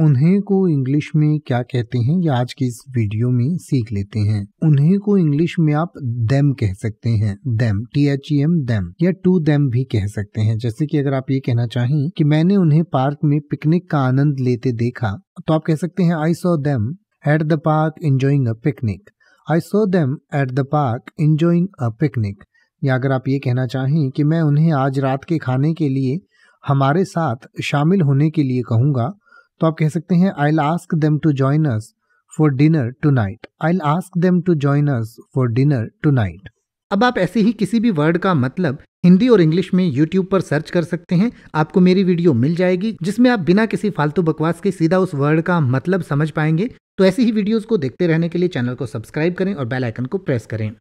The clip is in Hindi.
उन्हें को इंग्लिश में क्या कहते हैं या आज की इस वीडियो में सीख लेते हैं उन्हें को इंग्लिश में आप देम कह सकते हैं them T H E M them या टू देम भी कह सकते हैं जैसे कि अगर आप ये कहना चाहें कि मैंने उन्हें पार्क में पिकनिक का आनंद लेते देखा तो आप कह सकते हैं I saw them at the park enjoying a picnic I saw them at the park enjoying a picnic या अगर आप ये कहना चाहें कि मैं उन्हें आज रात के खाने के लिए हमारे साथ शामिल होने के लिए कहूंगा तो आप कह सकते हैं I ask them to join us for dinner tonight I ask them to join us for dinner tonight अब आप ऐसे ही किसी भी वर्ड का मतलब हिंदी और इंग्लिश में यूट्यूब पर सर्च कर सकते हैं आपको मेरी वीडियो मिल जाएगी जिसमें आप बिना किसी फालतू बकवास के सीधा उस वर्ड का मतलब समझ पाएंगे तो ऐसी ही वीडियोस को देखते रहने के लिए चैनल को सब्सक्राइब करें और बेल आइकन को प्रेस करें